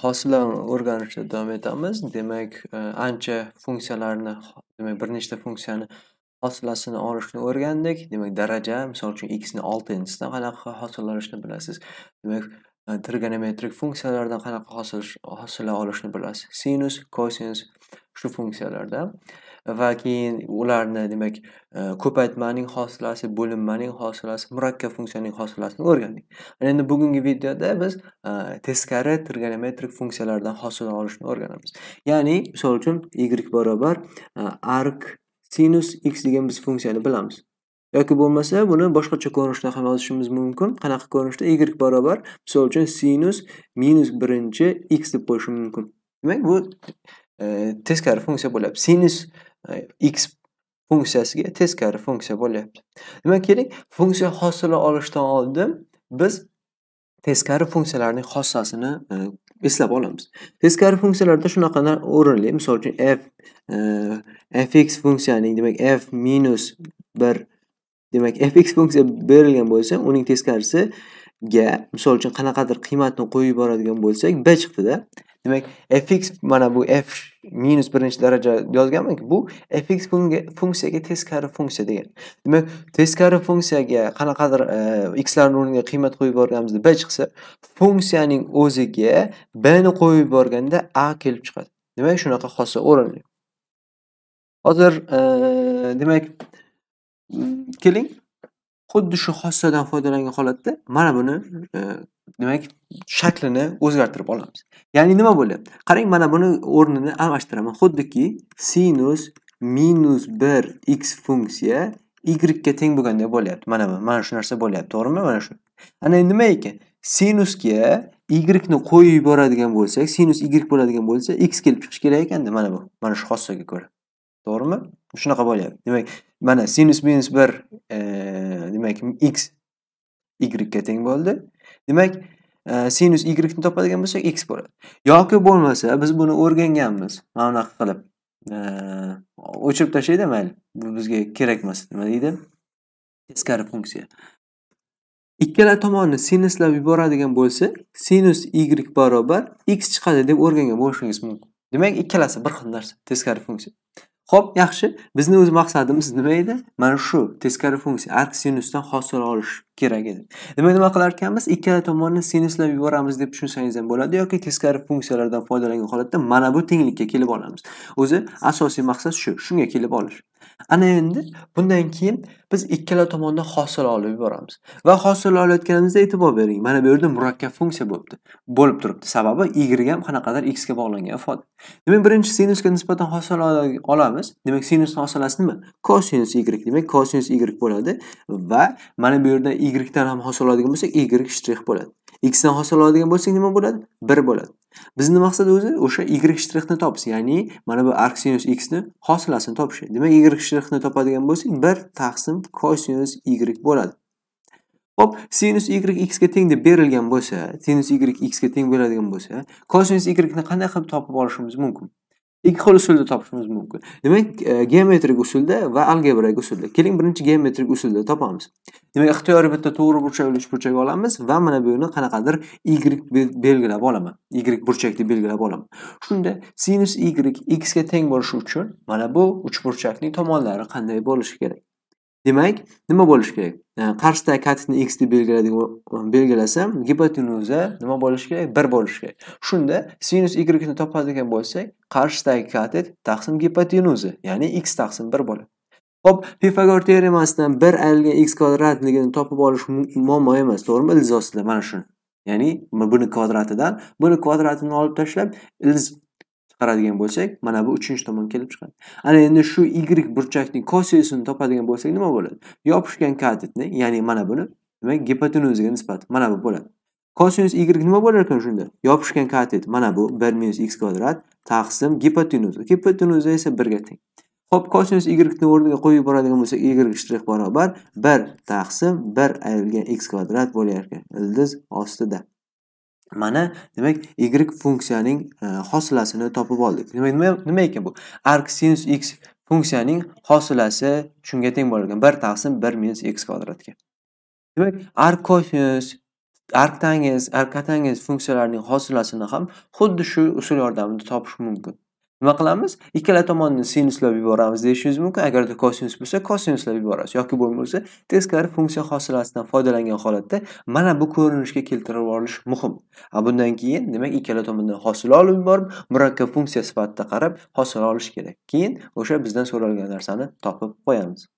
hosilani o'rganishda davom etamiz. Demak, e, ancha funksiyalarni, demak bir nechta funksiyani hosilasini olishni o'rgandik. Demak, daraja, misol uchun x ni 6 qanaqa hosil olishni bilasiz. Demak trigonometrik э, funksiyalardan qanaqa hosil hosila olishni bilasiz sinus kosinus shu funksiyalarda va keyin ularni demak э, ko'paytmaning hosilasi bo'linmaning hosilasi murakkab funksiyaning hosilasini o'rgandik endi bugungi videoda biz э, teskari trigonometrik funksiyalardan hosila olishni o'rganamiz ya'ni misol uchun y barobar ark sinus x degan biz funksiyani bilamiz yoki bo'lmasa buni boshqacha ko'rinishda ham yozishimiz mumkin. Qanaqa ko'rinishda? y barobar misol uchun sinus minus 1 x deb qo'yishim mumkin. Demak, bu e, teskari funksiya bo'lyapti. Sinus e, x funksiyasiga teskari funksiya bo'lyapti. Demak, keling, funksiya hosila olishdan oldin biz teskari funksiyalarning xossasini e, eslab olamiz. Teskari funksiyalarda shunaqa o'rinli. Misol uchun f e, fx funksiyaning, demak f minus 1 demak fx funksiya berilgan bo'lsa uning teskarisiga misol uchun qanaqadir qiymatni qo'yib yuboradigan bo'lsak b chiqdida demak fx mana bu f minus birinchi daraja yozganmanku bu fx funksiyaga teskari funksiya degan demak teskari funksiyaga qanaqadir e, xlarni o'rniga qiymat qo'yib yuborganimizda b chiqsa funksiyaning o'ziga bni qo'yib yuborganda a kelib chiqadi demak shunaqa xossa o'rinli hozir e, demak Keling, xuddi shu xossadan foydalangan holatda mana buni e, demak shaklini o'zgartirib olamiz. Ya'ni nima bo'lyapti? Qarang, mana buni o'rnini almashtiraman. Xuddiki sinus minus 1 x funksiya y ga teng bo'lgandek bo'lyapti. Mana bu mana shu narsa bo'lyapti, to'g'rimi? Mana shu. Ana nima ekan? Sinusga y ni qo'yib yuboradigan bo'lsak, sinus y bo'ladigan bo'lsa, x kelib chiqishi kerak ekanda mana bu, mana shu xossaga ko'ra. To'g'rimi? shunaqa bo'lyapti demak mana sinus minus bir e, demak x yga teng bo'ldi demak e, sinus yni topadigan bo'lsak x bo'ladi yoki bo'lmasa biz buni o'rganganmiz mana bunaqa qilib e, o'chirib tashlaydi mayli bu bizga kerak emas nima deydi teskari funksiya ikkala tomonni sinuslab yuboradigan bo'lsa sinus y barobar x chiqadi deb o'rgangan bo'lishingiz mumkin demak ikkalasi bir xil narsa teskari funksiya Xo'p, yaxshi. Bizning o'z maqsadimiz nima edi? Mana shu teskari funksiya arksinusdan hosil olish. kerak edi demak nima qilar ekanmiz ikkala tomonni sinuslab yuboramiz deb tushunsangiz ham bo'ladi yoki teskari funksiyalardan foydalangan holatda mana bu tenglikka kelib olamiz o'zi asosiy maqsad shu shunga kelib olish ana endi bundan keyin biz ikkala tomondan hosila olib yuboramiz va hosil olayotganimizda e'tibor bering mana bu yerda murakkab funksiya bo'libdi bo'lib turibdi sababi y ham qanaqadir x ga bog'langan ifoda demak birinchi sinusga nisbatan hosil olamiz demak sinusni hosilasi nima kosinus y demak kosinus y bo'ladi va mana bu yerda y y dan ham hosil oladigan bo'lsak y shtrix bo'ladi x dan hosil oladigan bo'lsak nima bo'ladi 1 bo'ladi bizni maqsad o'zi o'sha y shtrixni topish ya'ni mana bu arcsinus x ni hosilasini topish demak y shtrixni topadigan bo'lsak 1 taqsim cosinus y bo'ladi Hop, sinus y x ga teng deb berilgan bo'lsa, sinus y x ga teng bo'ladigan bo'lsa, cosinus y ni qanday qilib topib olishimiz mumkin? ikki xil usulda topishimiz mumkin demak e, geometrik usulda va algebrak usulda keling birinchi geometrik usulda topamiz demak ixtiyoriy bitta to'g'ri burchak uch uchburchak olamiz va mana bu yerni qanaqadir y belgilab olaman y burchak deb belgilab olaman shunda sinus y x ga teng bo'lishi uchun mana bu uchburchakning tomonlari qanday bo'lishi kerak demak nima bo'lishi kerak qarshidagi katetni x deb belgilasam gipotenuza nima bo'lishi kerak bir bo'lishi kerak shunda sinus yni topadigan bo'lsak qarshidagi katet taqsim gipotenuza ya'ni x taqsim bir bo'ladi Xo'p, Pifagor teoremasidan 1 aylgan x kvadratligini topib olish muammo emas, to'g'rimi? ostida mana shuni. Ya'ni buni kvadratidan buni kvadratini olib tashlab, ilz chiqaradigan bo'lsak mana bu uchinchi tomon kelib chiqadi ana endi shu y burchakning kosinusini topadigan bo'lsak nima bo'ladi yopishgan katetni ya'ni mana buni demak gipotenuzga nisbat mana bu bo'ladi kosinus y nima bo'lar ekan shunda yopishgan katet mana bu bir minus x kvadrat taqsim gipotenuza gipotenuza esa birga teng Xo'p, kosinus y ni o'rniga qo'yib yuboradigan bo'lsak, y shtrix barobar 1 taqsim 1 ayrilgan x kvadrat bo'lar ekan ildiz ostida. Mana, demak, y funksiyaning e, hosilasini topib oldik. Demak, nima ekan bu? Arc sinus x funksiyaning hosilasi shunga teng bo'lar ekan. 1 taqsim 1 minus x kvadratga. Demak, arc cosinus, arc tangens, arc kotangens funksiyalarining hosilasini ham xuddi shu usul yordamida topish mumkin. nima qilamiz ikkala tomonni sinuslab yuboramiz deyishingiz mumkin agarda kosinus bo'lsa kosinuslab yuborasiz yoki bo'lmasa teskari funksiya hosilasidan foydalangan holatda mana bu ko'rinishga keltirib yuborish muhim a bundan keyin demak ikkala tomondan hosila olib yuborib murakkab funksiya sifatida qarab hosila olish kerak keyin o'sha bizdan so'ralgan narsani topib qo'yamiz